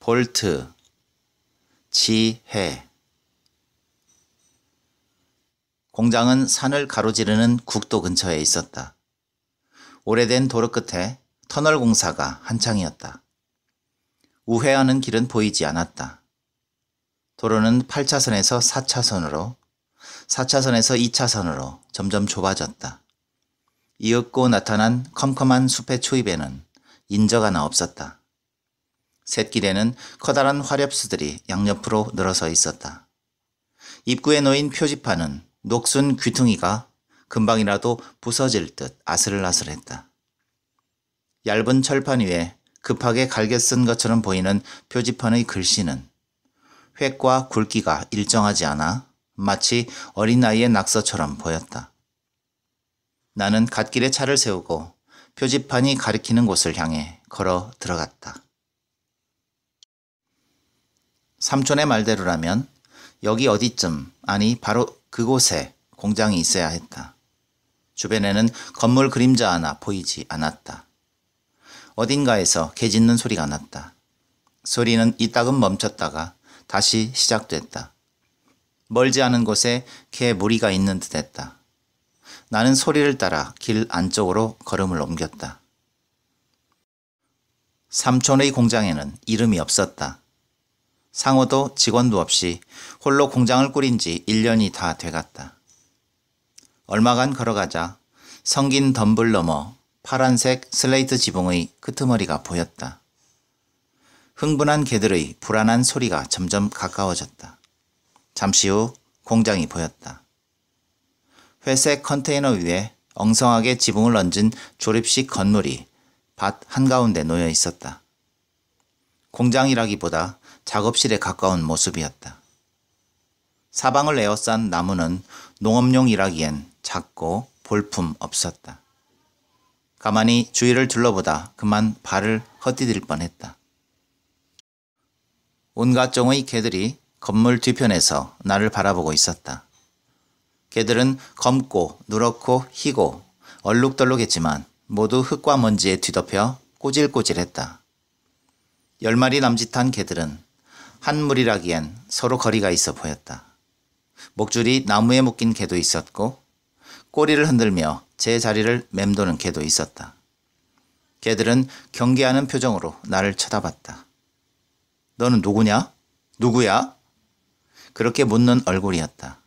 볼트, 지혜. 공장은 산을 가로지르는 국도 근처에 있었다. 오래된 도로 끝에 터널 공사가 한창이었다. 우회하는 길은 보이지 않았다. 도로는 8차선에서 4차선으로, 4차선에서 2차선으로 점점 좁아졌다. 이윽고 나타난 컴컴한 숲의 초입에는 인저가나 없었다. 샛길에는 커다란 화렵수들이 양옆으로 늘어서 있었다. 입구에 놓인 표지판은 녹슨 귀퉁이가 금방이라도 부서질 듯 아슬아슬했다. 얇은 철판 위에 급하게 갈겨 쓴 것처럼 보이는 표지판의 글씨는 획과 굵기가 일정하지 않아 마치 어린아이의 낙서처럼 보였다. 나는 갓길에 차를 세우고 표지판이 가리키는 곳을 향해 걸어 들어갔다. 삼촌의 말대로라면 여기 어디쯤 아니 바로 그곳에 공장이 있어야 했다. 주변에는 건물 그림자 하나 보이지 않았다. 어딘가에서 개 짖는 소리가 났다. 소리는 이따금 멈췄다가 다시 시작됐다. 멀지 않은 곳에 개 무리가 있는 듯했다. 나는 소리를 따라 길 안쪽으로 걸음을 옮겼다. 삼촌의 공장에는 이름이 없었다. 상호도 직원도 없이 홀로 공장을 꾸린 지 1년이 다 돼갔다. 얼마간 걸어가자 성긴 덤불 넘어 파란색 슬레이트 지붕의 끄트머리가 보였다. 흥분한 개들의 불안한 소리가 점점 가까워졌다. 잠시 후 공장이 보였다. 회색 컨테이너 위에 엉성하게 지붕을 얹은 조립식 건물이 밭 한가운데 놓여 있었다. 공장이라기보다 작업실에 가까운 모습이었다. 사방을 에워싼 나무는 농업용이라기엔 작고 볼품 없었다. 가만히 주위를 둘러보다 그만 발을 헛디딜 뻔했다. 온갖 종의 개들이 건물 뒤편에서 나를 바라보고 있었다. 개들은 검고 누렇고 희고 얼룩덜룩했지만 모두 흙과 먼지에 뒤덮여 꼬질꼬질했다. 열 마리 남짓한 개들은 한 무리라기엔 서로 거리가 있어 보였다. 목줄이 나무에 묶인 개도 있었고 꼬리를 흔들며 제 자리를 맴도는 개도 있었다. 개들은 경계하는 표정으로 나를 쳐다봤다. 너는 누구냐? 누구야? 그렇게 묻는 얼굴이었다.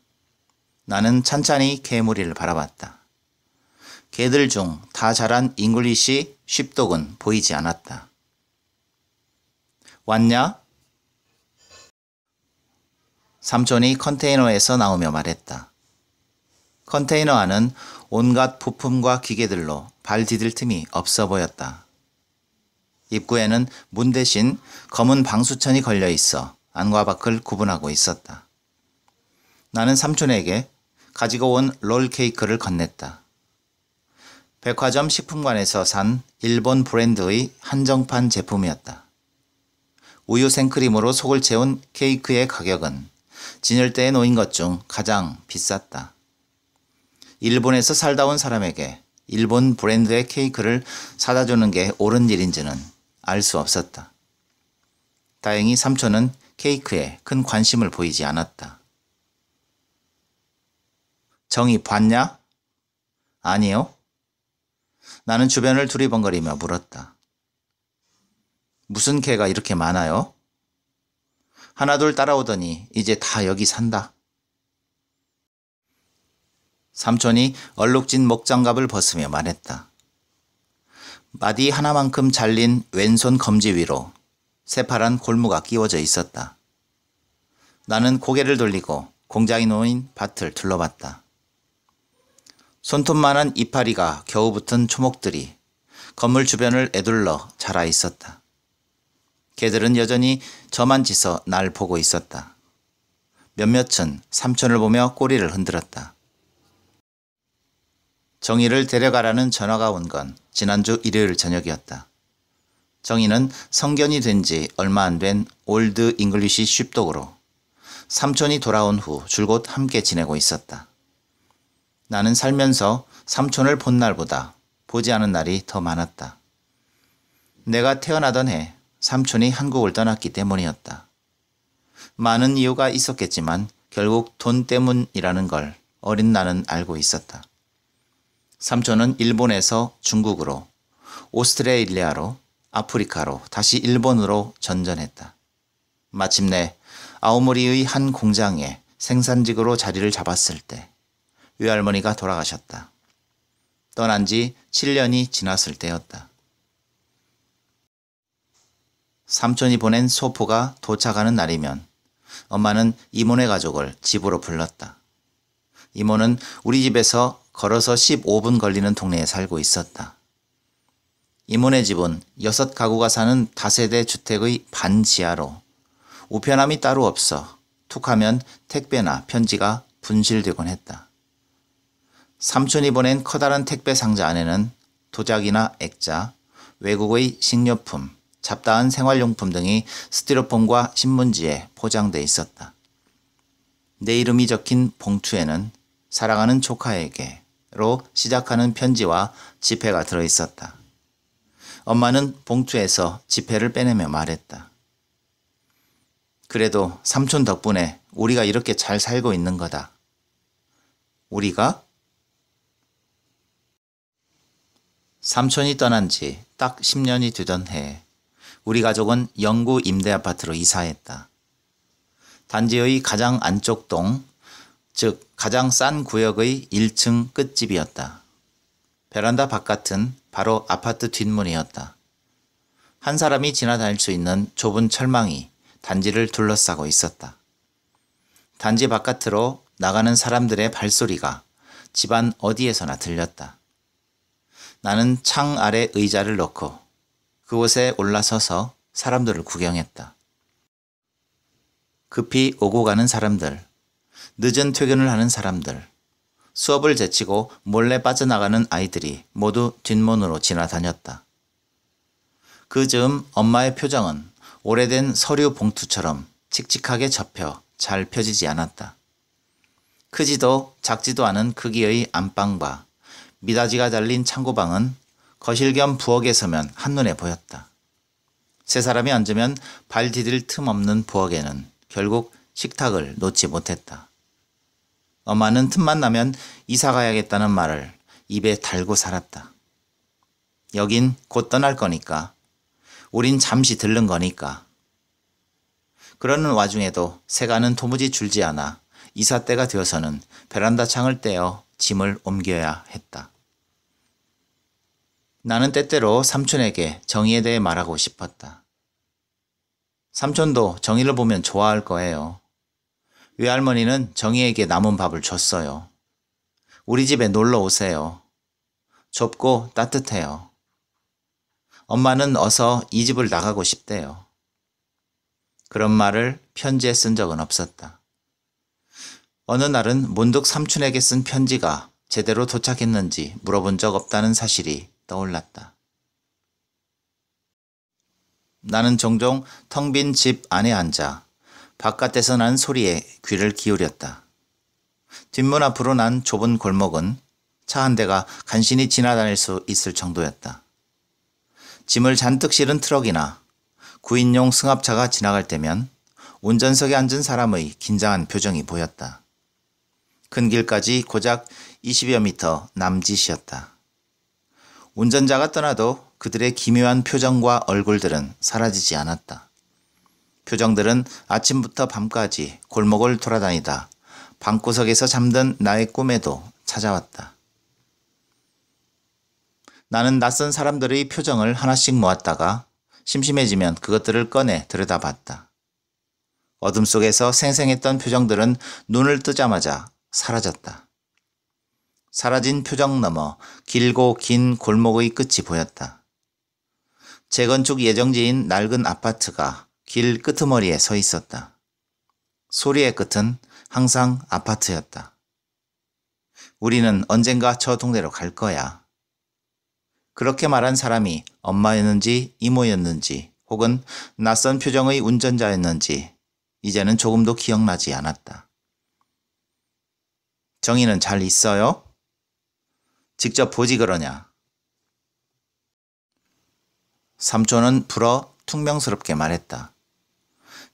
나는 찬찬히 개무리를 바라봤다. 개들 중 다 자란 잉글리시 쉽독은 보이지 않았다. 왔냐? 삼촌이 컨테이너에서 나오며 말했다. 컨테이너 안은 온갖 부품과 기계들로 발 디딜 틈이 없어 보였다. 입구에는 문 대신 검은 방수천이 걸려 있어 안과 밖을 구분하고 있었다. 나는 삼촌에게 가지고 온 롤케이크를 건넸다. 백화점 식품관에서 산 일본 브랜드의 한정판 제품이었다. 우유 생크림으로 속을 채운 케이크의 가격은 진열대에 놓인 것 중 가장 비쌌다. 일본에서 살다 온 사람에게 일본 브랜드의 케이크를 사다 주는 게 옳은 일인지는 알 수 없었다. 다행히 삼촌은 케이크에 큰 관심을 보이지 않았다. 정이 봤냐? 아니요. 나는 주변을 두리번거리며 물었다. 무슨 개가 이렇게 많아요? 하나둘 따라오더니 이제 다 여기 산다. 삼촌이 얼룩진 목장갑을 벗으며 말했다. 마디 하나만큼 잘린 왼손 검지 위로 새파란 골무가 끼워져 있었다. 나는 고개를 돌리고 공장이 놓인 밭을 둘러봤다. 손톱만한 이파리가 겨우 붙은 초목들이 건물 주변을 애둘러 자라 있었다. 개들은 여전히 저만 지서 날 보고 있었다. 몇몇은 삼촌을 보며 꼬리를 흔들었다. 정희를 데려가라는 전화가 온 건 지난주 일요일 저녁이었다. 정희는 성견이 된 지 얼마 안 된 올드 잉글리시 쉽독으로 삼촌이 돌아온 후 줄곧 함께 지내고 있었다. 나는 살면서 삼촌을 본 날보다 보지 않은 날이 더 많았다. 내가 태어나던 해 삼촌이 한국을 떠났기 때문이었다. 많은 이유가 있었겠지만 결국 돈 때문이라는 걸 어린 나는 알고 있었다. 삼촌은 일본에서 중국으로, 오스트레일리아로, 아프리카로 다시 일본으로 전전했다. 마침내 아오모리의 한 공장에 생산직으로 자리를 잡았을 때 외할머니가 돌아가셨다. 떠난 지 7년이 지났을 때였다. 삼촌이 보낸 소포가 도착하는 날이면 엄마는 이모네 가족을 집으로 불렀다. 이모는 우리 집에서 걸어서 15분 걸리는 동네에 살고 있었다. 이모네 집은 여섯 가구가 사는 다세대 주택의 반 지하로 우편함이 따로 없어 툭하면 택배나 편지가 분실되곤 했다. 삼촌이 보낸 커다란 택배 상자 안에는 도자기나 액자, 외국의 식료품, 잡다한 생활용품 등이 스티로폼과 신문지에 포장돼 있었다. 내 이름이 적힌 봉투에는 사랑하는 조카에게로 시작하는 편지와 지폐가 들어 있었다. 엄마는 봉투에서 지폐를 빼내며 말했다. 그래도 삼촌 덕분에 우리가 이렇게 잘 살고 있는 거다. 우리가? 삼촌이 떠난 지 딱 10년이 되던 해에 우리 가족은 영구 임대 아파트로 이사했다. 단지의 가장 안쪽 동, 즉 가장 싼 구역의 1층 끝집이었다. 베란다 바깥은 바로 아파트 뒷문이었다. 한 사람이 지나다닐 수 있는 좁은 철망이 단지를 둘러싸고 있었다. 단지 바깥으로 나가는 사람들의 발소리가 집안 어디에서나 들렸다. 나는 창 아래 의자를 놓고 그곳에 올라서서 사람들을 구경했다. 급히 오고 가는 사람들, 늦은 퇴근을 하는 사람들, 수업을 제치고 몰래 빠져나가는 아이들이 모두 뒷문으로 지나다녔다. 그 즈음 엄마의 표정은 오래된 서류 봉투처럼 칙칙하게 접혀 잘 펴지지 않았다. 크지도 작지도 않은 크기의 안방과 미닫이가 달린 창고방은 거실 겸 부엌에 서면 한눈에 보였다. 세 사람이 앉으면 발 디딜 틈 없는 부엌에는 결국 식탁을 놓지 못했다. 엄마는 틈만 나면 이사 가야겠다는 말을 입에 달고 살았다. 여긴 곧 떠날 거니까. 우린 잠시 들른 거니까. 그러는 와중에도 세가는 도무지 줄지 않아 이사 때가 되어서는 베란다 창을 떼어 짐을 옮겨야 했다. 나는 때때로 삼촌에게 정의에 대해 말하고 싶었다. 삼촌도 정의를 보면 좋아할 거예요. 외할머니는 정의에게 남은 밥을 줬어요. 우리 집에 놀러 오세요. 좁고 따뜻해요. 엄마는 어서 이 집을 나가고 싶대요. 그런 말을 편지에 쓴 적은 없었다. 어느 날은 문득 삼촌에게 쓴 편지가 제대로 도착했는지 물어본 적 없다는 사실이 떠올랐다. 나는 종종 텅 빈 집 안에 앉아 바깥에서 난 소리에 귀를 기울였다. 뒷문 앞으로 난 좁은 골목은 차 한 대가 간신히 지나다닐 수 있을 정도였다. 짐을 잔뜩 실은 트럭이나 9인용 승합차가 지나갈 때면 운전석에 앉은 사람의 긴장한 표정이 보였다. 큰 길까지 고작 20여 미터 남짓이었다. 운전자가 떠나도 그들의 기묘한 표정과 얼굴들은 사라지지 않았다. 표정들은 아침부터 밤까지 골목을 돌아다니다 방구석에서 잠든 나의 꿈에도 찾아왔다. 나는 낯선 사람들의 표정을 하나씩 모았다가 심심해지면 그것들을 꺼내 들여다봤다. 어둠 속에서 생생했던 표정들은 눈을 뜨자마자 사라졌다. 사라진 표정 너머 길고 긴 골목의 끝이 보였다. 재건축 예정지인 낡은 아파트가 길 끄트머리에 서 있었다. 소리의 끝은 항상 아파트였다. 우리는 언젠가 저 동네로 갈 거야. 그렇게 말한 사람이 엄마였는지 이모였는지 혹은 낯선 표정의 운전자였는지 이제는 조금도 기억나지 않았다. 정이는 잘 있어요? 직접 보지 그러냐. 삼촌은 불어 퉁명스럽게 말했다.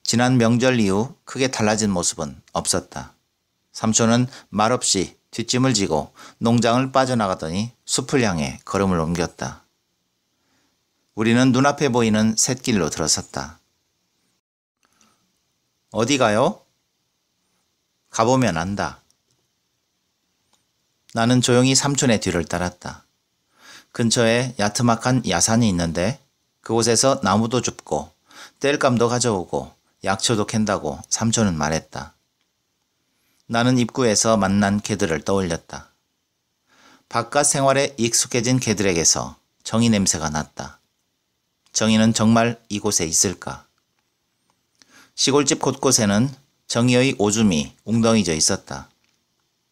지난 명절 이후 크게 달라진 모습은 없었다. 삼촌은 말없이 뒷짐을 지고 농장을 빠져나가더니 숲을 향해 걸음을 옮겼다. 우리는 눈앞에 보이는 샛길로 들어섰다. 어디 가요? 가보면 안다. 나는 조용히 삼촌의 뒤를 따랐다. 근처에 야트막한 야산이 있는데 그곳에서 나무도 줍고 뗄감도 가져오고 약초도 캔다고 삼촌은 말했다. 나는 입구에서 만난 개들을 떠올렸다. 바깥 생활에 익숙해진 개들에게서 정이 냄새가 났다. 정이는 정말 이곳에 있을까? 시골집 곳곳에는 정이의 오줌이 웅덩이져 있었다.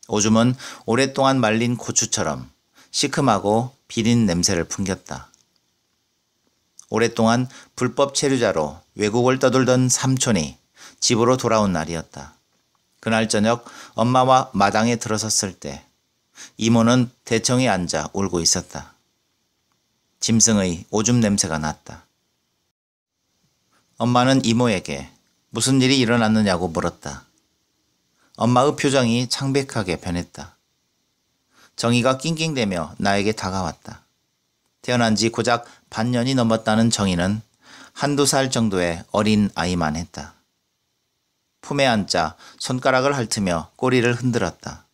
오줌은 오랫동안 말린 고추처럼 시큼하고 비린 냄새를 풍겼다. 오랫동안 불법 체류자로 외국을 떠돌던 삼촌이 집으로 돌아온 날이었다. 그날 저녁 엄마와 마당에 들어섰을 때 이모는 대청에 앉아 울고 있었다. 짐승의 오줌 냄새가 났다. 엄마는 이모에게 무슨 일이 일어났느냐고 물었다. 엄마의 표정이 창백하게 변했다. 정이가 낑낑대며 나에게 다가왔다. 태어난 지 고작 반년이 넘었다는 정이는 한두 살 정도의 어린 아이만 했다. 품에 앉자 손가락을 핥으며 꼬리를 흔들었다.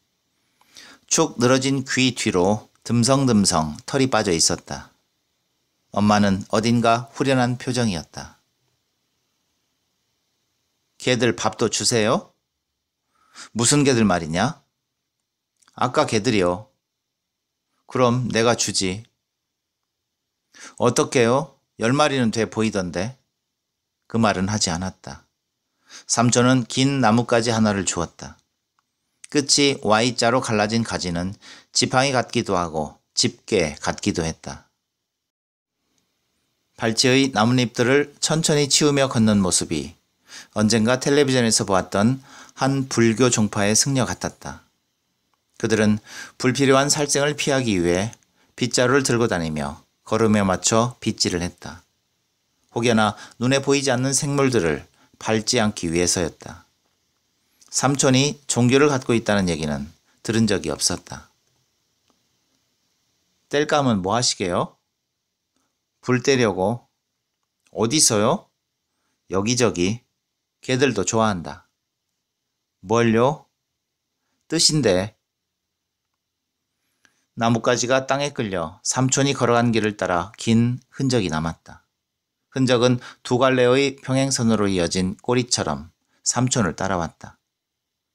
축 늘어진 귀 뒤로 듬성듬성 털이 빠져 있었다. 엄마는 어딘가 후련한 표정이었다. 걔들 밥도 주세요? 무슨 개들 말이냐? 아까 개들이요. 그럼 내가 주지. 어떻게요? 열 마리는 돼 보이던데. 그 말은 하지 않았다. 삼촌은 긴 나뭇가지 하나를 주었다. 끝이 Y자로 갈라진 가지는 지팡이 같기도 하고 집게 같기도 했다. 발치의 나뭇잎들을 천천히 치우며 걷는 모습이 언젠가 텔레비전에서 보았던 한 불교 종파의 승려 같았다. 그들은 불필요한 살생을 피하기 위해 빗자루를 들고 다니며 걸음에 맞춰 빗질을 했다. 혹여나 눈에 보이지 않는 생물들을 밟지 않기 위해서였다. 삼촌이 종교를 갖고 있다는 얘기는 들은 적이 없었다. 뗄감은 뭐 하시게요? 불 때려고. 어디서요? 여기저기. 개들도 좋아한다. 뭘요? 뜻인데. 나뭇가지가 땅에 끌려 삼촌이 걸어간 길을 따라 긴 흔적이 남았다. 흔적은 두 갈래의 평행선으로 이어진 꼬리처럼 삼촌을 따라왔다.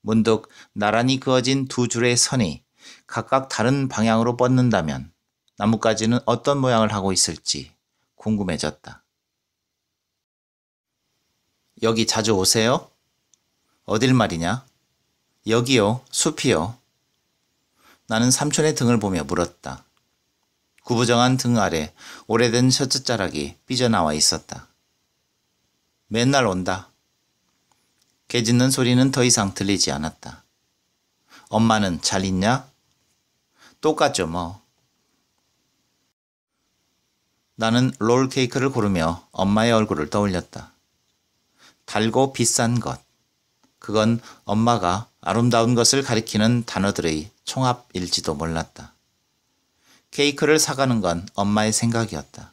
문득 나란히 그어진 두 줄의 선이 각각 다른 방향으로 뻗는다면 나뭇가지는 어떤 모양을 하고 있을지 궁금해졌다. 여기 자주 오세요? 어딜 말이냐? 여기요, 숲이요. 나는 삼촌의 등을 보며 물었다. 구부정한 등 아래 오래된 셔츠 자락이 삐져나와 있었다. 맨날 온다. 개 짖는 소리는 더 이상 들리지 않았다. 엄마는 잘 있냐? 똑같죠 뭐. 나는 롤케이크를 고르며 엄마의 얼굴을 떠올렸다. 달고 비싼 것. 그건 엄마가 아름다운 것을 가리키는 단어들의 총합일지도 몰랐다. 케이크를 사가는 건 엄마의 생각이었다.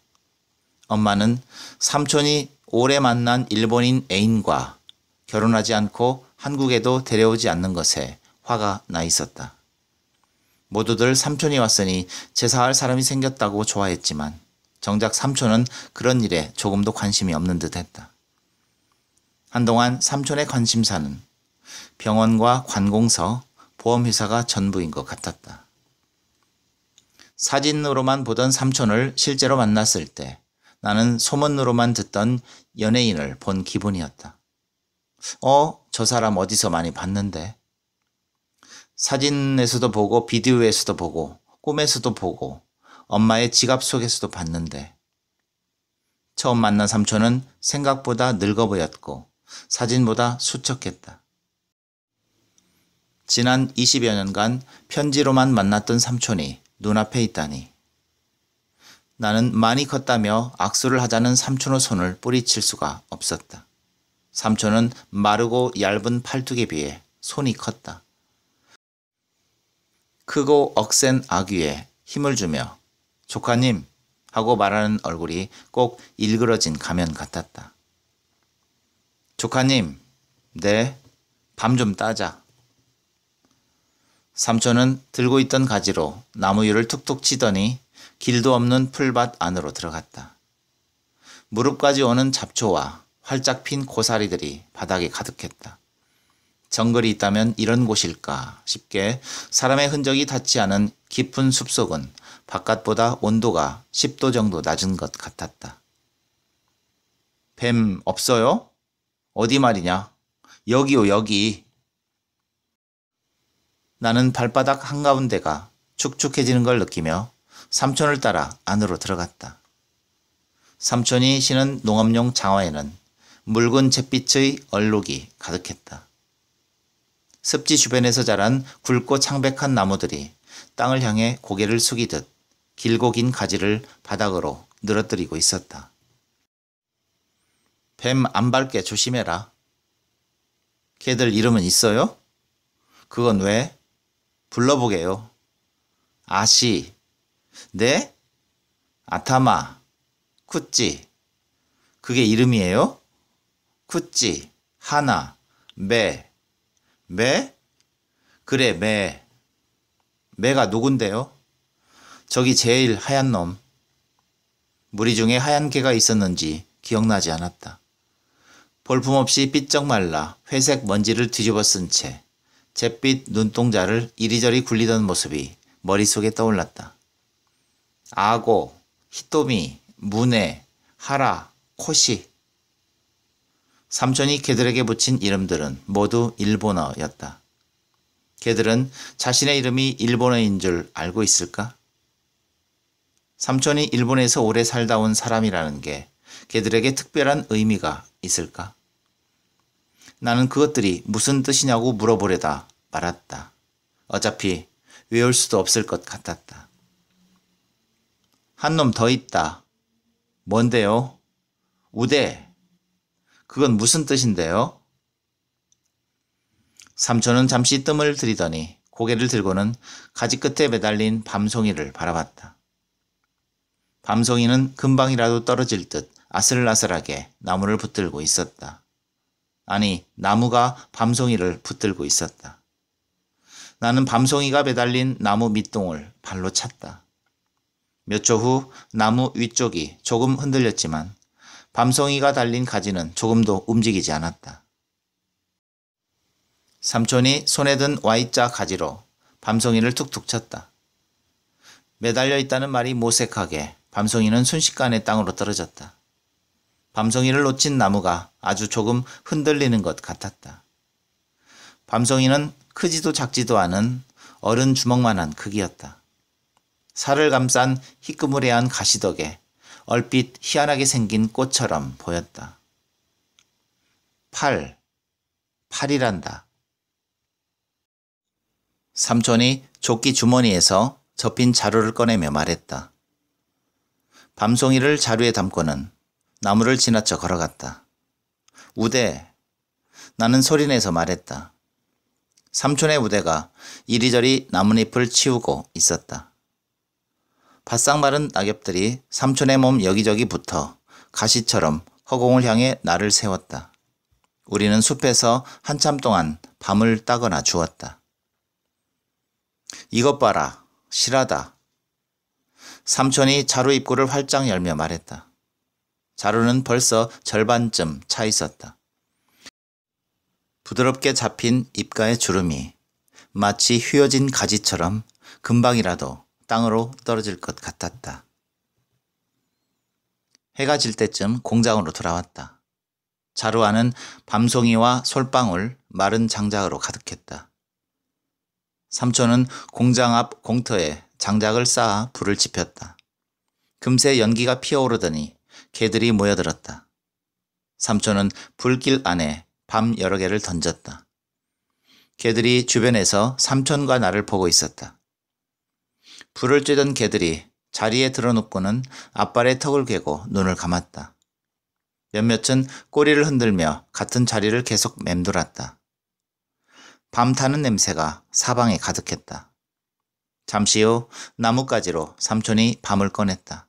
엄마는 삼촌이 오래 만난 일본인 애인과 결혼하지 않고 한국에도 데려오지 않는 것에 화가 나 있었다. 모두들 삼촌이 왔으니 제사할 사람이 생겼다고 좋아했지만 정작 삼촌은 그런 일에 조금도 관심이 없는 듯 했다. 한동안 삼촌의 관심사는 병원과 관공서, 보험회사가 전부인 것 같았다. 사진으로만 보던 삼촌을 실제로 만났을 때 나는 소문으로만 듣던 연예인을 본 기분이었다. 어, 저 사람 어디서 많이 봤는데? 사진에서도 보고 비디오에서도 보고 꿈에서도 보고 엄마의 지갑 속에서도 봤는데 처음 만난 삼촌은 생각보다 늙어 보였고 사진보다 수척했다. 지난 20여 년간 편지로만 만났던 삼촌이 눈앞에 있다니. 나는 많이 컸다며 악수를 하자는 삼촌의 손을 뿌리칠 수가 없었다. 삼촌은 마르고 얇은 팔뚝에 비해 손이 컸다. 크고 억센 아귀에 힘을 주며 조카님 하고 말하는 얼굴이 꼭 일그러진 가면 같았다. 조카님, 네, 밤 좀 따자. 삼촌은 들고 있던 가지로 나무 위를 툭툭 치더니 길도 없는 풀밭 안으로 들어갔다. 무릎까지 오는 잡초와 활짝 핀 고사리들이 바닥에 가득했다. 정글이 있다면 이런 곳일까 싶게 사람의 흔적이 닿지 않은 깊은 숲속은 바깥보다 온도가 10도 정도 낮은 것 같았다. 뱀 없어요? 어디 말이냐? 여기요, 여기. 나는 발바닥 한가운데가 축축해지는 걸 느끼며 삼촌을 따라 안으로 들어갔다. 삼촌이 신은 농업용 장화에는 묽은 잿빛의 얼룩이 가득했다. 습지 주변에서 자란 굵고 창백한 나무들이 땅을 향해 고개를 숙이듯 길고 긴 가지를 바닥으로 늘어뜨리고 있었다. 뱀안 밟게 조심해라. 걔들 이름은 있어요? 그건 왜? 불러보게요. 아시, 네? 아타마, 쿠찌. 그게 이름이에요? 쿠찌, 하나, 매. 매? 그래, 매. 매가 누군데요? 저기 제일 하얀 놈. 무리 중에 하얀 개가 있었는지 기억나지 않았다. 볼품없이 삐쩍 말라 회색 먼지를 뒤집어 쓴 채 잿빛 눈동자를 이리저리 굴리던 모습이 머릿속에 떠올랐다. 아고, 히토미, 문에, 하라, 코시. 삼촌이 개들에게 붙인 이름들은 모두 일본어였다. 개들은 자신의 이름이 일본어인 줄 알고 있을까? 삼촌이 일본에서 오래 살다 온 사람이라는 게 개들에게 특별한 의미가 있을까? 나는 그것들이 무슨 뜻이냐고 물어보려다 말았다. 어차피 외울 수도 없을 것 같았다. 한 놈 더 있다. 뭔데요? 우대. 그건 무슨 뜻인데요? 삼촌은 잠시 뜸을 들이더니 고개를 들고는 가지 끝에 매달린 밤송이를 바라봤다. 밤송이는 금방이라도 떨어질 듯 아슬아슬하게 나무를 붙들고 있었다. 아니, 나무가 밤송이를 붙들고 있었다. 나는 밤송이가 매달린 나무 밑동을 발로 찼다. 몇 초 후 나무 위쪽이 조금 흔들렸지만 밤송이가 달린 가지는 조금도 움직이지 않았다. 삼촌이 손에 든 Y자 가지로 밤송이를 툭툭 쳤다. 매달려 있다는 말이 모색하게 밤송이는 순식간에 땅으로 떨어졌다. 밤송이를 놓친 나무가 아주 조금 흔들리는 것 같았다. 밤송이는 크지도 작지도 않은 어른 주먹만한 크기였다. 살을 감싼 희끄무레한 가시덕에 얼핏 희한하게 생긴 꽃처럼 보였다. 팔, 팔이란다. 삼촌이 조끼 주머니에서 접힌 자루를 꺼내며 말했다. 밤송이를 자루에 담고는 나무를 지나쳐 걸어갔다. 우대. 나는 소리내서 말했다. 삼촌의 우대가 이리저리 나뭇잎을 치우고 있었다. 바싹 마른 낙엽들이 삼촌의 몸 여기저기 붙어 가시처럼 허공을 향해 나를 세웠다. 우리는 숲에서 한참 동안 밤을 따거나 주었다. 이것 봐라. 실하다. 삼촌이 자루 입구를 활짝 열며 말했다. 자루는 벌써 절반쯤 차 있었다. 부드럽게 잡힌 입가의 주름이 마치 휘어진 가지처럼 금방이라도 땅으로 떨어질 것 같았다. 해가 질 때쯤 공장으로 돌아왔다. 자루 안은 밤송이와 솔방울, 마른 장작으로 가득했다. 삼촌은 공장 앞 공터에 장작을 쌓아 불을 지폈다. 금세 연기가 피어오르더니 개들이 모여들었다. 삼촌은 불길 안에 밤 여러 개를 던졌다. 개들이 주변에서 삼촌과 나를 보고 있었다. 불을 쬐던 개들이 자리에 들어눕고는 앞발에 턱을 괴고 눈을 감았다. 몇몇은 꼬리를 흔들며 같은 자리를 계속 맴돌았다. 밤 타는 냄새가 사방에 가득했다. 잠시 후 나뭇가지로 삼촌이 밤을 꺼냈다.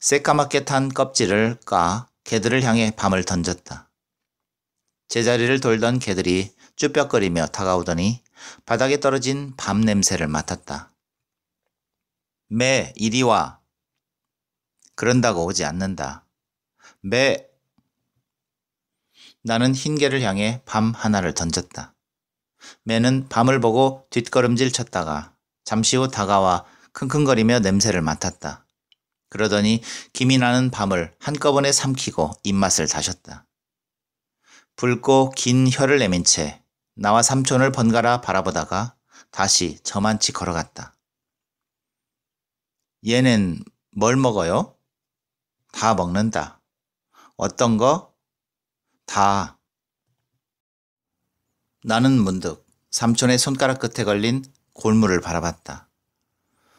새까맣게 탄 껍질을 까 개들을 향해 밤을 던졌다. 제자리를 돌던 개들이 쭈뼛거리며 다가오더니 바닥에 떨어진 밤 냄새를 맡았다. 매 이리 와. 그런다고 오지 않는다. 매 나는 흰 개를 향해 밤 하나를 던졌다. 매는 밤을 보고 뒷걸음질 쳤다가 잠시 후 다가와 킁킁거리며 냄새를 맡았다. 그러더니 김이 나는 밤을 한꺼번에 삼키고 입맛을 다셨다. 붉고 긴 혀를 내민 채 나와 삼촌을 번갈아 바라보다가 다시 저만치 걸어갔다. 얘는 뭘 먹어요? 다 먹는다. 어떤 거? 다. 나는 문득 삼촌의 손가락 끝에 걸린 골무를 바라봤다.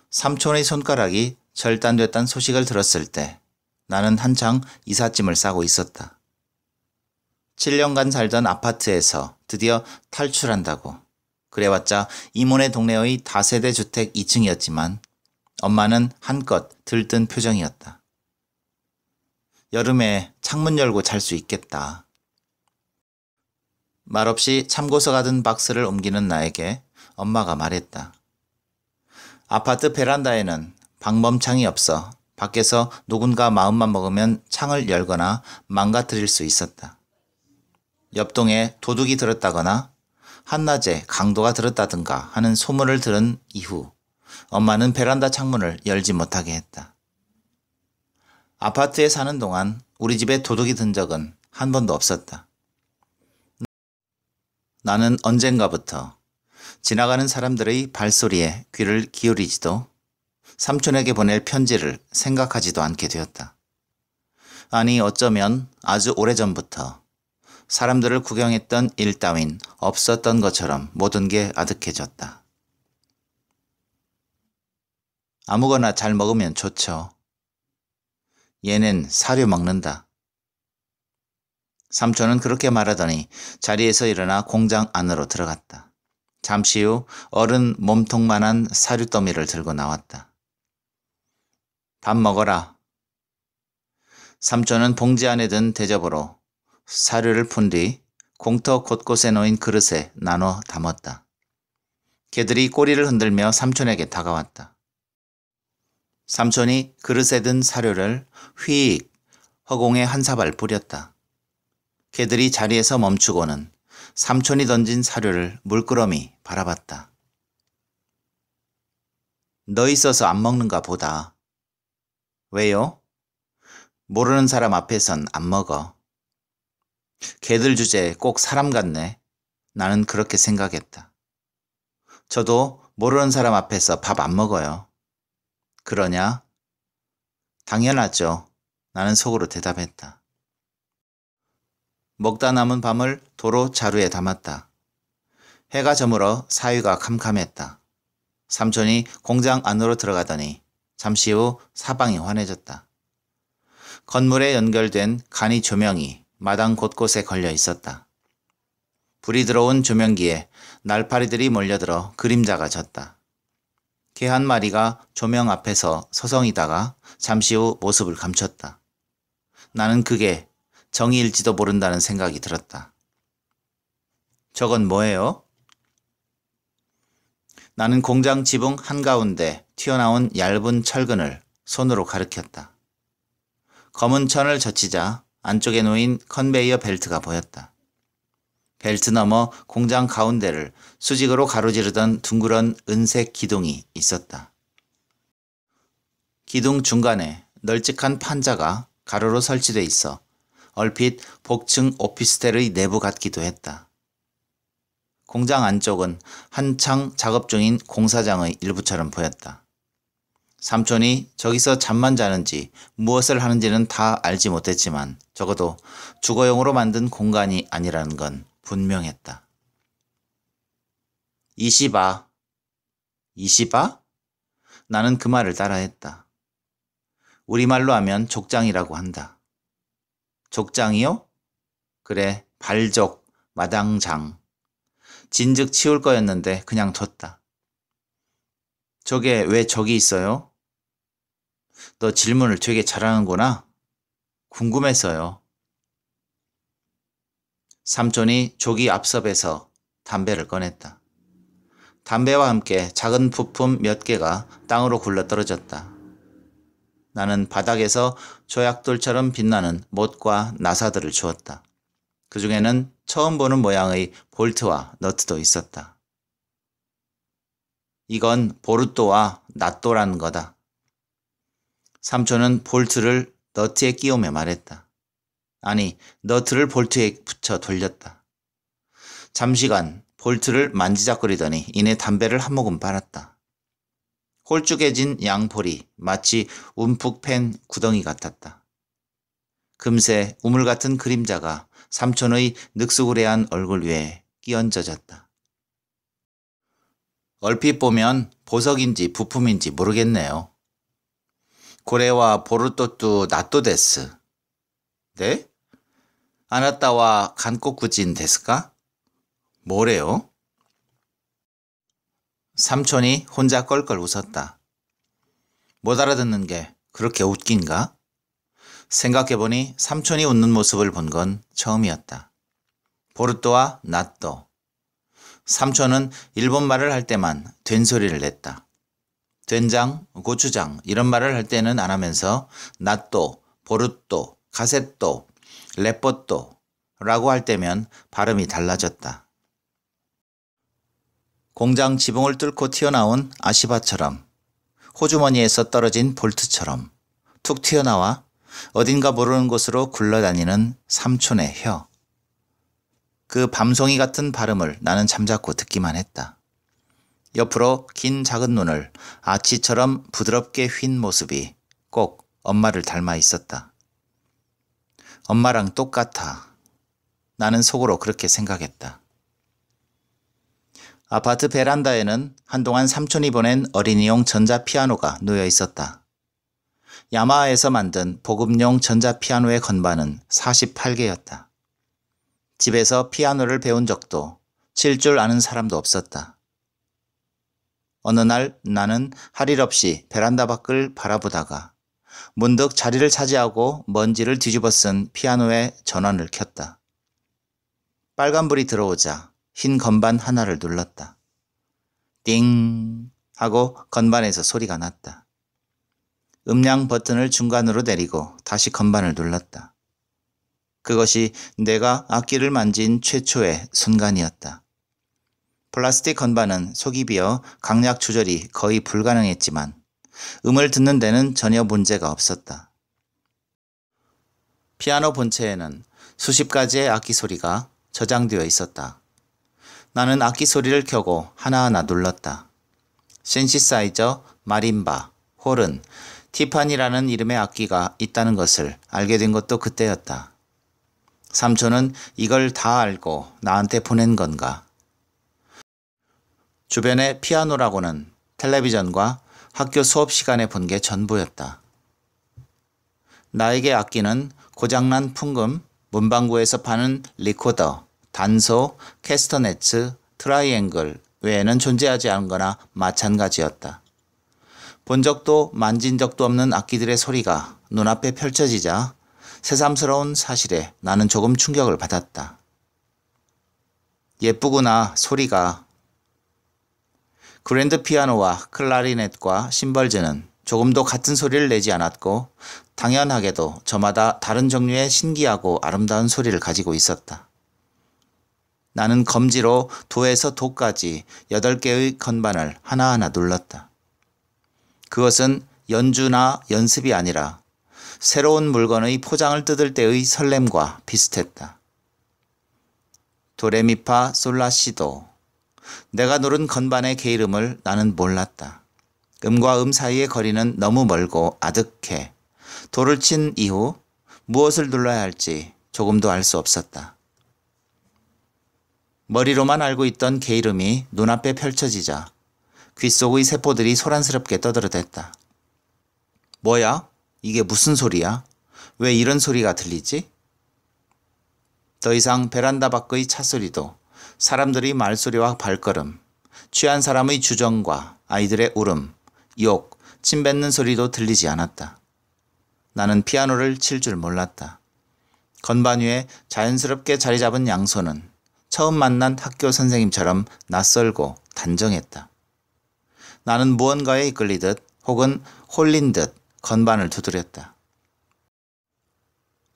삼촌의 손가락이 절단됐단 소식을 들었을 때 나는 한창 이삿짐을 싸고 있었다. 7년간 살던 아파트에서 드디어 탈출한다고. 그래왔자 이모네 동네의 다세대 주택 2층이었지만 엄마는 한껏 들뜬 표정이었다. 여름에 창문 열고 잘 수 있겠다. 말없이 참고서 가든 박스를 옮기는 나에게 엄마가 말했다. 아파트 베란다에는 방범창이 없어 밖에서 누군가 마음만 먹으면 창을 열거나 망가뜨릴 수 있었다. 옆동에 도둑이 들었다거나 한낮에 강도가 들었다든가 하는 소문을 들은 이후 엄마는 베란다 창문을 열지 못하게 했다. 아파트에 사는 동안 우리 집에 도둑이 든 적은 한 번도 없었다. 나는 언젠가부터 지나가는 사람들의 발소리에 귀를 기울이지도 삼촌에게 보낼 편지를 생각하지도 않게 되었다. 아니 어쩌면 아주 오래전부터 사람들을 구경했던 일 따윈 없었던 것처럼 모든 게 아득해졌다. 아무거나 잘 먹으면 좋죠. 얘는 사료 먹는다. 삼촌은 그렇게 말하더니 자리에서 일어나 공장 안으로 들어갔다. 잠시 후 어른 몸통만한 사료 더미를 들고 나왔다. 밥 먹어라. 삼촌은 봉지 안에 든 대접으로 사료를 푼 뒤 공터 곳곳에 놓인 그릇에 나눠 담았다. 개들이 꼬리를 흔들며 삼촌에게 다가왔다. 삼촌이 그릇에 든 사료를 휙 허공에 한 사발 뿌렸다. 개들이 자리에서 멈추고는 삼촌이 던진 사료를 물끄러미 바라봤다. 너 있어서 안 먹는가 보다. 왜요? 모르는 사람 앞에선 안 먹어. 개들 주제 에꼭 사람 같네. 나는 그렇게 생각했다. 저도 모르는 사람 앞에서 밥 안 먹어요. 그러냐? 당연하죠. 나는 속으로 대답했다. 먹다 남은 밤을 도로 자루에 담았다. 해가 저물어 사위가 캄캄했다. 삼촌이 공장 안으로 들어가더니 잠시 후 사방이 환해졌다. 건물에 연결된 간이 조명이 마당 곳곳에 걸려 있었다. 불이 들어온 조명기에 날파리들이 몰려들어 그림자가 졌다. 개 한 마리가 조명 앞에서 서성이다가 잠시 후 모습을 감췄다. 나는 그게 정의일지도 모른다는 생각이 들었다. 저건 뭐예요? 나는 공장 지붕 한가운데 튀어나온 얇은 철근을 손으로 가르켰다 검은 천을 젖히자 안쪽에 놓인 컨베이어 벨트가 보였다. 벨트 너머 공장 가운데를 수직으로 가로지르던 둥그런 은색 기둥이 있었다. 기둥 중간에 널찍한 판자가 가로로 설치돼 있어 얼핏 복층 오피스텔의 내부 같기도 했다. 공장 안쪽은 한창 작업 중인 공사장의 일부처럼 보였다. 삼촌이 저기서 잠만 자는지 무엇을 하는지는 다 알지 못했지만 적어도 주거용으로 만든 공간이 아니라는 건 분명했다. 이시바. 이시바? 나는 그 말을 따라했다. 우리말로 하면 족장이라고 한다. 족장이요? 그래, 발족, 마당장. 진즉 치울 거였는데 그냥 뒀다. 저게 왜 저기 있어요? 너 질문을 되게 잘하는구나. 궁금했어요. 삼촌이 조기 앞섭에서 담배를 꺼냈다. 담배와 함께 작은 부품 몇 개가 땅으로 굴러 떨어졌다. 나는 바닥에서 조약돌처럼 빛나는 못과 나사들을 주었다. 그 중에는 처음 보는 모양의 볼트와 너트도 있었다. 이건 보르또와 낫또라는 거다. 삼촌은 볼트를 너트에 끼우며 말했다. 아니, 너트를 볼트에 붙여 돌렸다. 잠시간 볼트를 만지작거리더니 이내 담배를 한 모금 빨았다. 홀쭉해진 양폴이 마치 움푹 팬 구덩이 같았다. 금세 우물 같은 그림자가 삼촌의 늑수구레한 얼굴 위에 끼얹어졌다. 얼핏 보면 보석인지 부품인지 모르겠네요. 고래와 보르또뚜낫또데스 네? 아나타와 간코꾸진 데스까? 뭐래요? 삼촌이 혼자 껄껄 웃었다. 못 알아듣는 게 그렇게 웃긴가? 생각해보니 삼촌이 웃는 모습을 본 건 처음이었다. 보르또와낫또 삼촌은 일본말을 할 때만 된소리를 냈다. 된장, 고추장 이런 말을 할 때는 안 하면서 낫또 보르또, 가세또, 레뽀또 라고 할 때면 발음이 달라졌다. 공장 지붕을 뚫고 튀어나온 아시바처럼 호주머니에서 떨어진 볼트처럼 툭 튀어나와 어딘가 모르는 곳으로 굴러다니는 삼촌의 혀. 그 밤송이 같은 발음을 나는 잠자코 듣기만 했다. 옆으로 긴 작은 눈을 아치처럼 부드럽게 휜 모습이 꼭 엄마를 닮아 있었다. 엄마랑 똑같아. 나는 속으로 그렇게 생각했다. 아파트 베란다에는 한동안 삼촌이 보낸 어린이용 전자피아노가 놓여 있었다. 야마하에서 만든 보급용 전자피아노의 건반은 48개였다. 집에서 피아노를 배운 적도 칠 줄 아는 사람도 없었다. 어느 날 나는 할 일 없이 베란다 밖을 바라보다가 문득 자리를 차지하고 먼지를 뒤집어 쓴피아노에 전원을 켰다. 빨간불이 들어오자 흰 건반 하나를 눌렀다. 띵 하고 건반에서 소리가 났다. 음량 버튼을 중간으로 내리고 다시 건반을 눌렀다. 그것이 내가 악기를 만진 최초의 순간이었다. 플라스틱 건반은 속이 비어 강약 조절이 거의 불가능했지만 음을 듣는 데는 전혀 문제가 없었다. 피아노 본체에는 수십 가지의 악기 소리가 저장되어 있었다. 나는 악기 소리를 켜고 하나하나 눌렀다. 신시사이저, 마림바, 홀은 티판이라는 이름의 악기가 있다는 것을 알게 된 것도 그때였다. 삼촌은 이걸 다 알고 나한테 보낸 건가? 주변의 피아노라고는 텔레비전과 학교 수업 시간에 본 게 전부였다. 나에게 악기는 고장난 풍금, 문방구에서 파는 리코더, 단소, 캐스터네츠, 트라이앵글 외에는 존재하지 않거나 마찬가지였다. 본 적도 만진 적도 없는 악기들의 소리가 눈앞에 펼쳐지자 새삼스러운 사실에 나는 조금 충격을 받았다. 예쁘구나 소리가 그랜드 피아노와 클라리넷과 심벌즈는 조금도 같은 소리를 내지 않았고 당연하게도 저마다 다른 종류의 신기하고 아름다운 소리를 가지고 있었다. 나는 검지로 도에서 도까지 8개의 건반을 하나하나 눌렀다. 그것은 연주나 연습이 아니라 새로운 물건의 포장을 뜯을 때의 설렘과 비슷했다. 도레미파 솔라시도 내가 누른 건반의 게 이름을 나는 몰랐다. 음과 음 사이의 거리는 너무 멀고 아득해. 돌을 친 이후 무엇을 눌러야 할지 조금도 알 수 없었다. 머리로만 알고 있던 게 이름이 눈앞에 펼쳐지자 귓속의 세포들이 소란스럽게 떠들어댔다. 뭐야? 이게 무슨 소리야? 왜 이런 소리가 들리지? 더 이상 베란다 밖의 차소리도 사람들의 말소리와 발걸음, 취한 사람의 주정과 아이들의 울음, 욕, 침 뱉는 소리도 들리지 않았다. 나는 피아노를 칠 줄 몰랐다. 건반 위에 자연스럽게 자리 잡은 양손은 처음 만난 학교 선생님처럼 낯설고 단정했다. 나는 무언가에 이끌리듯 혹은 홀린 듯 건반을 두드렸다.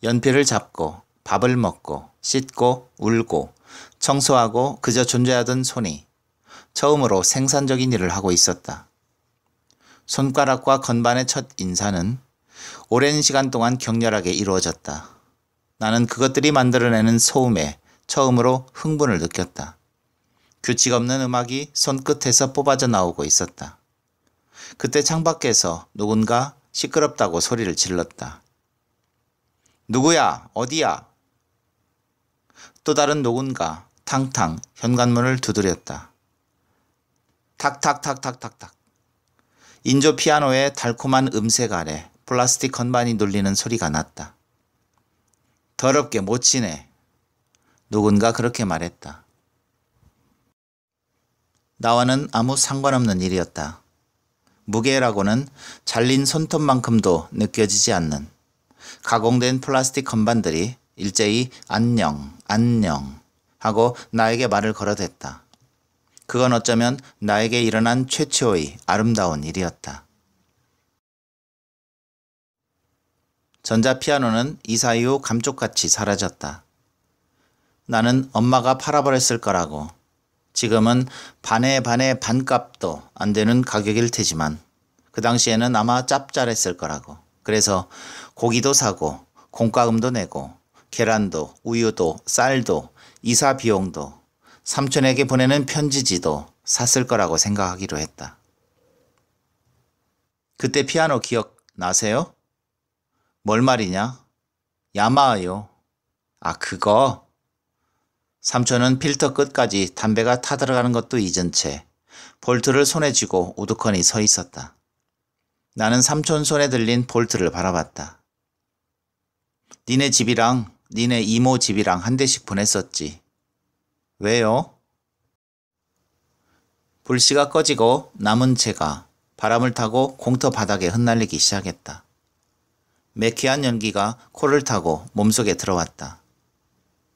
연필을 잡고 밥을 먹고 씻고 울고 청소하고 그저 존재하던 손이 처음으로 생산적인 일을 하고 있었다. 손가락과 건반의 첫 인사는 오랜 시간 동안 격렬하게 이루어졌다. 나는 그것들이 만들어내는 소음에 처음으로 흥분을 느꼈다. 규칙 없는 음악이 손끝에서 뽑아져 나오고 있었다. 그때 창밖에서 누군가 시끄럽다고 소리를 질렀다. 누구야? 어디야? 또 다른 누군가 탕탕 현관문을 두드렸다. 탁탁탁탁탁탁. 인조 피아노의 달콤한 음색 아래 플라스틱 건반이 눌리는 소리가 났다. 더럽게 못 지내. 누군가 그렇게 말했다. 나와는 아무 상관없는 일이었다. 무게라고는 잘린 손톱만큼도 느껴지지 않는 가공된 플라스틱 건반들이 일제히 안녕, 안녕, 하고 나에게 말을 걸어댔다. 그건 어쩌면 나에게 일어난 최초의 아름다운 일이었다. 전자피아노는 이 사이 후 감쪽같이 사라졌다. 나는 엄마가 팔아버렸을 거라고. 지금은 반에 반에 반값도 안 되는 가격일 테지만 그 당시에는 아마 짭짤했을 거라고. 그래서 고기도 사고 공과금도 내고 계란도 우유도 쌀도 이사 비용도 삼촌에게 보내는 편지지도 샀을 거라고 생각하기로 했다. 그때 피아노 기억나세요? 뭘 말이냐? 야마요. 아 그거? 삼촌은 필터 끝까지 담배가 타들어가는 것도 잊은 채 볼트를 손에 쥐고 우두커니 서 있었다. 나는 삼촌 손에 들린 볼트를 바라봤다. 니네 집이랑 니네 이모 집이랑 한 대씩 보냈었지. 왜요? 불씨가 꺼지고 남은 채가 바람을 타고 공터 바닥에 흩날리기 시작했다. 매캐한 연기가 코를 타고 몸속에 들어왔다.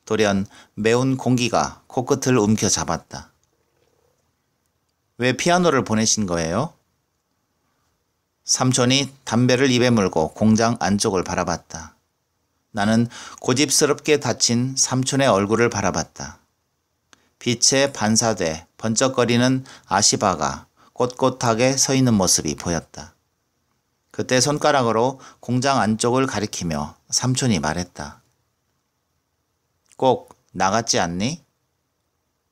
돌연 매운 공기가 코끝을 움켜잡았다. 왜 피아노를 보내신 거예요? 삼촌이 담배를 입에 물고 공장 안쪽을 바라봤다. 나는 고집스럽게 닫힌 삼촌의 얼굴을 바라봤다. 빛에 반사돼 번쩍거리는 아시바가 꼿꼿하게 서 있는 모습이 보였다. 그때 손가락으로 공장 안쪽을 가리키며 삼촌이 말했다. 꼭 나갔지 않니?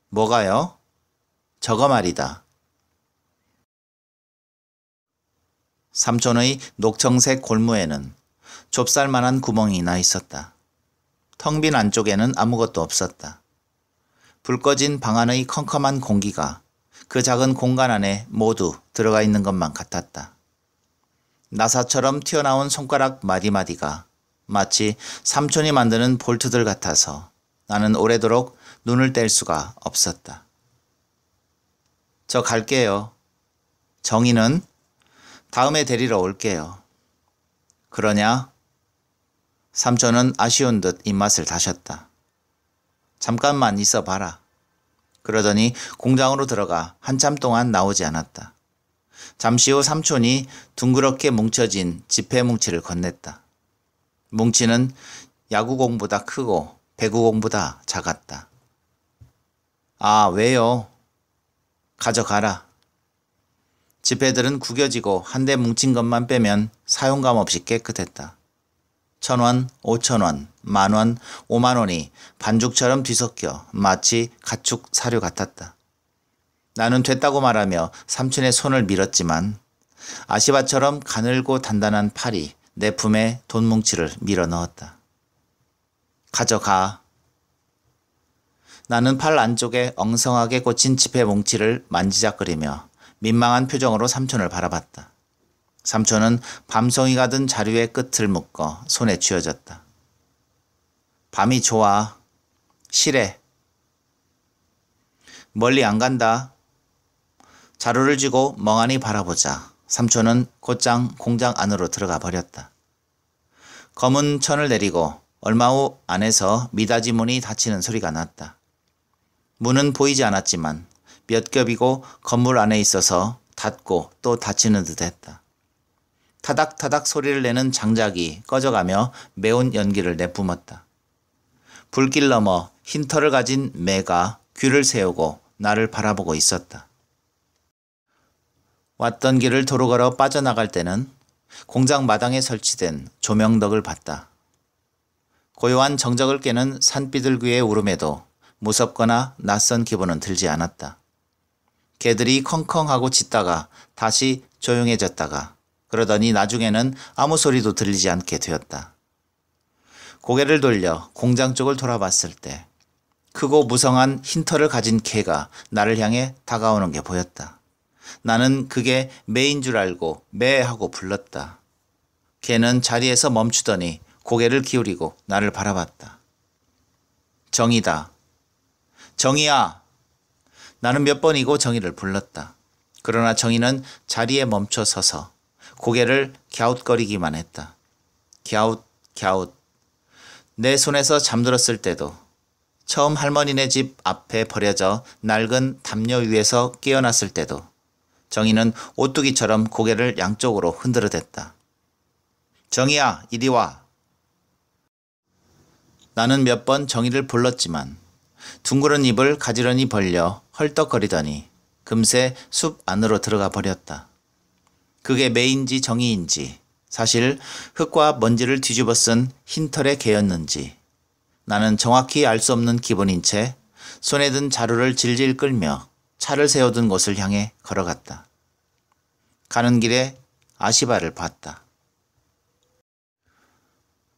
뭐가요? 저거 말이다. 삼촌의 녹청색 골무에는 좁쌀만한 구멍이 나 있었다. 텅 빈 안쪽에는 아무것도 없었다. 불 꺼진 방 안의 컴컴한 공기가 그 작은 공간 안에 모두 들어가 있는 것만 같았다. 나사처럼 튀어나온 손가락 마디마디가 마치 삼촌이 만드는 볼트들 같아서 나는 오래도록 눈을 뗄 수가 없었다. 저 갈게요. 정희는 다음에 데리러 올게요. 그러냐? 삼촌은 아쉬운 듯 입맛을 다셨다. 잠깐만 있어 봐라. 그러더니 공장으로 들어가 한참 동안 나오지 않았다. 잠시 후 삼촌이 둥그렇게 뭉쳐진 지폐 뭉치를 건넸다. 뭉치는 야구공보다 크고 배구공보다 작았다. 아 왜요? 가져가라. 지폐들은 구겨지고 한데 뭉친 것만 빼면 사용감 없이 깨끗했다. 천원, 오천원, 만원, 오만원이 반죽처럼 뒤섞여 마치 가축 사료 같았다. 나는 됐다고 말하며 삼촌의 손을 밀었지만 아시바처럼 가늘고 단단한 팔이 내 품에 돈뭉치를 밀어 넣었다. 가져가. 나는 팔 안쪽에 엉성하게 꽂힌 지폐 뭉치를 만지작거리며 민망한 표정으로 삼촌을 바라봤다. 삼촌은 밤송이 가든 자루의 끝을 묶어 손에 쥐어졌다. 밤이 좋아. 실해. 멀리 안 간다. 자루를 쥐고 멍하니 바라보자. 삼촌은 곧장 공장 안으로 들어가 버렸다. 검은 천을 내리고 얼마 후 안에서 미닫이 문이 닫히는 소리가 났다. 문은 보이지 않았지만 몇 겹이고 건물 안에 있어서 닫고 또 닫히는 듯 했다. 타닥타닥 소리를 내는 장작이 꺼져가며 매운 연기를 내뿜었다. 불길 넘어 흰 털을 가진 매가 귀를 세우고 나를 바라보고 있었다. 왔던 길을 도로 걸어 빠져나갈 때는 공장 마당에 설치된 조명덕을 봤다. 고요한 정적을 깨는 산비들귀의 울음에도 무섭거나 낯선 기분은 들지 않았다. 개들이 컹컹하고 짖다가 다시 조용해졌다가 그러더니 나중에는 아무 소리도 들리지 않게 되었다. 고개를 돌려 공장 쪽을 돌아봤을 때 크고 무성한 흰 털을 가진 개가 나를 향해 다가오는 게 보였다. 나는 그게 매인 줄 알고 매 하고 불렀다. 개는 자리에서 멈추더니 고개를 기울이고 나를 바라봤다. 정이다. 정이야. 나는 몇 번이고 정이를 불렀다. 그러나 정이는 자리에 멈춰 서서 고개를 갸웃거리기만 했다. 갸웃, 갸웃. 내 손에서 잠들었을 때도 처음 할머니네 집 앞에 버려져 낡은 담요 위에서 깨어났을 때도 정희는 오뚜기처럼 고개를 양쪽으로 흔들어댔다. 정희야, 이리 와. 나는 몇 번 정희를 불렀지만 둥그런 입을 가지런히 벌려 헐떡거리더니 금세 숲 안으로 들어가 버렸다. 그게 매인지 정의인지 사실 흙과 먼지를 뒤집어 쓴 흰털의 개였는지 나는 정확히 알 수 없는 기분인 채 손에 든 자루를 질질 끌며 차를 세워둔 곳을 향해 걸어갔다. 가는 길에 아시바를 봤다.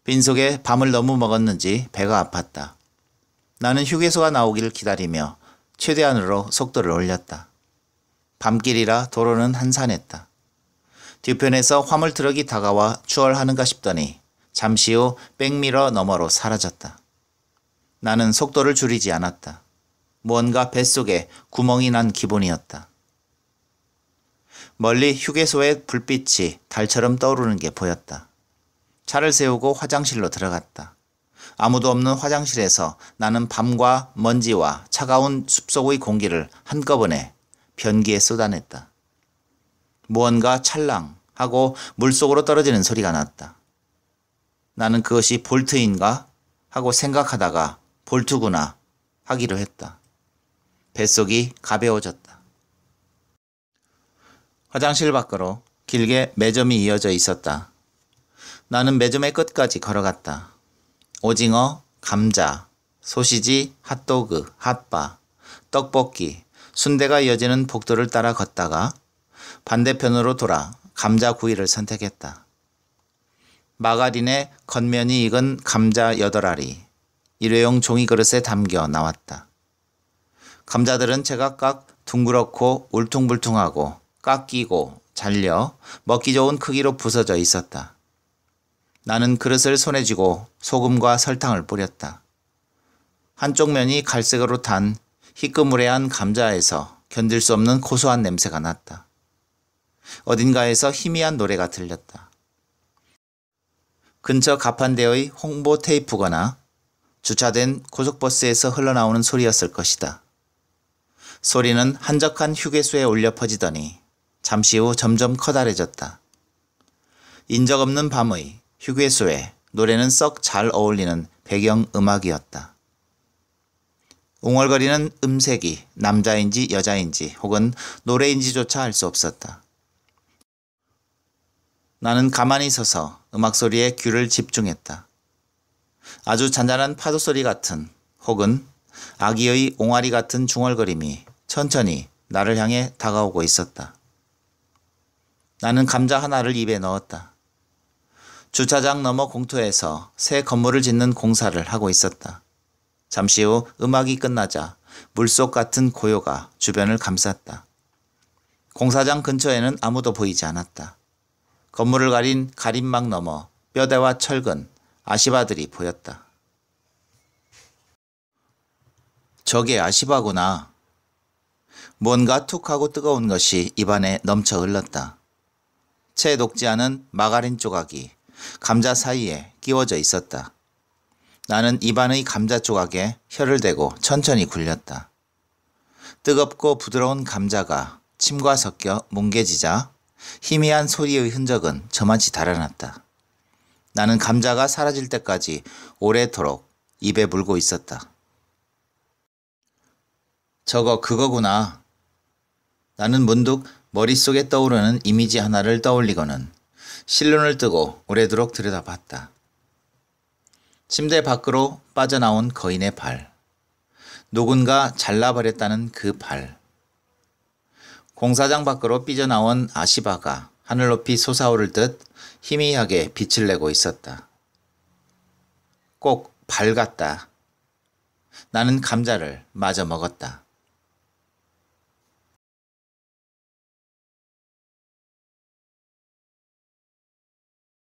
빈속에 밤을 너무 먹었는지 배가 아팠다. 나는 휴게소가 나오기를 기다리며 최대한으로 속도를 올렸다. 밤길이라 도로는 한산했다. 뒤편에서 화물 트럭이 다가와 추월하는가 싶더니 잠시 후 백미러 너머로 사라졌다. 나는 속도를 줄이지 않았다. 무언가 뱃속에 구멍이 난 기분이었다. 멀리 휴게소의 불빛이 달처럼 떠오르는 게 보였다. 차를 세우고 화장실로 들어갔다. 아무도 없는 화장실에서 나는 밤과 먼지와 차가운 숲속의 공기를 한꺼번에 변기에 쏟아냈다. 무언가 찰랑하고 물속으로 떨어지는 소리가 났다. 나는 그것이 볼트인가 하고 생각하다가 볼트구나 하기로 했다. 뱃속이 가벼워졌다. 화장실 밖으로 길게 매점이 이어져 있었다. 나는 매점의 끝까지 걸어갔다. 오징어, 감자, 소시지, 핫도그, 핫바, 떡볶이, 순대가 이어지는 복도를 따라 걷다가 반대편으로 돌아 감자 구이를 선택했다. 마가린의 겉면이 익은 감자 8 알이 일회용 종이 그릇에 담겨 나왔다. 감자들은 제각각 둥그렇고 울퉁불퉁하고 깎이고 잘려 먹기 좋은 크기로 부서져 있었다. 나는 그릇을 손에 쥐고 소금과 설탕을 뿌렸다. 한쪽 면이 갈색으로 탄 희끄무레한 감자에서 견딜 수 없는 고소한 냄새가 났다. 어딘가에서 희미한 노래가 들렸다. 근처 가판대의 홍보 테이프거나 주차된 고속버스에서 흘러나오는 소리였을 것이다. 소리는 한적한 휴게소에 울려 퍼지더니 잠시 후 점점 커다래졌다. 인적 없는 밤의 휴게소에 노래는 썩 잘 어울리는 배경 음악이었다. 웅얼거리는 음색이 남자인지 여자인지 혹은 노래인지조차 알 수 없었다. 나는 가만히 서서 음악 소리에 귀를 집중했다. 아주 잔잔한 파도 소리 같은 혹은 아기의 옹알이 같은 중얼거림이 천천히 나를 향해 다가오고 있었다. 나는 감자 하나를 입에 넣었다. 주차장 너머 공터에서 새 건물을 짓는 공사를 하고 있었다. 잠시 후 음악이 끝나자 물속 같은 고요가 주변을 감쌌다. 공사장 근처에는 아무도 보이지 않았다. 건물을 가린 가림막 너머 뼈대와 철근, 아시바들이 보였다. 저게 아시바구나. 뭔가 툭 하고 뜨거운 것이 입안에 넘쳐 흘렀다. 채 녹지 않은 마가린 조각이 감자 사이에 끼워져 있었다. 나는 입안의 감자 조각에 혀를 대고 천천히 굴렸다. 뜨겁고 부드러운 감자가 침과 섞여 뭉개지자 희미한 소리의 흔적은 저만치 달아났다. 나는 감자가 사라질 때까지 오래도록 입에 물고 있었다. 저거 그거구나. 나는 문득 머릿속에 떠오르는 이미지 하나를 떠올리고는 실눈을 뜨고 오래도록 들여다봤다. 침대 밖으로 빠져나온 거인의 발. 누군가 잘라버렸다는 그 발. 공사장 밖으로 삐져나온 아시바가 하늘 높이 솟아오를 듯 희미하게 빛을 내고 있었다. 꼭 밝았다. 나는 감자를 마저 먹었다.